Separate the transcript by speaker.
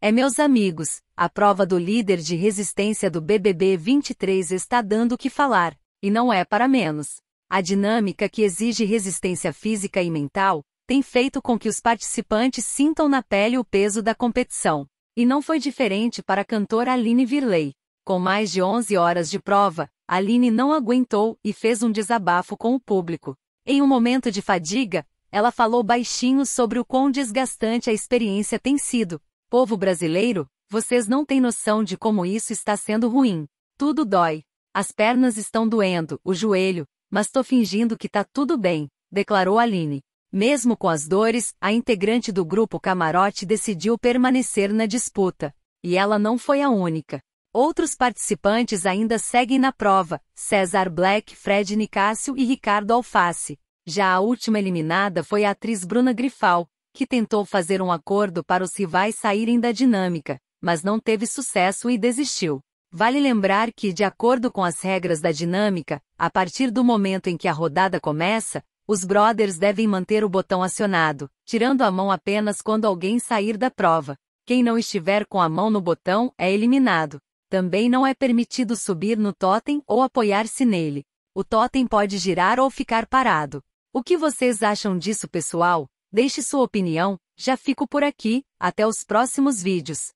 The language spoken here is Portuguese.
Speaker 1: É meus amigos, a prova do líder de resistência do BBB 23 está dando o que falar, e não é para menos. A dinâmica que exige resistência física e mental tem feito com que os participantes sintam na pele o peso da competição. E não foi diferente para a cantora Aline Virley. Com mais de 11 horas de prova, Aline não aguentou e fez um desabafo com o público. Em um momento de fadiga, ela falou baixinho sobre o quão desgastante a experiência tem sido, Povo brasileiro, vocês não têm noção de como isso está sendo ruim. Tudo dói. As pernas estão doendo, o joelho, mas tô fingindo que tá tudo bem, declarou Aline. Mesmo com as dores, a integrante do grupo Camarote decidiu permanecer na disputa. E ela não foi a única. Outros participantes ainda seguem na prova: César Black, Fred Nicásio e Ricardo Alface. Já a última eliminada foi a atriz Bruna Grifal, que tentou fazer um acordo para os rivais saírem da dinâmica, mas não teve sucesso e desistiu. Vale lembrar que, de acordo com as regras da dinâmica, a partir do momento em que a rodada começa, os brothers devem manter o botão acionado, tirando a mão apenas quando alguém sair da prova. Quem não estiver com a mão no botão é eliminado. Também não é permitido subir no totem ou apoiar-se nele. O totem pode girar ou ficar parado. O que vocês acham disso, pessoal? Deixe sua opinião, já fico por aqui, até os próximos vídeos.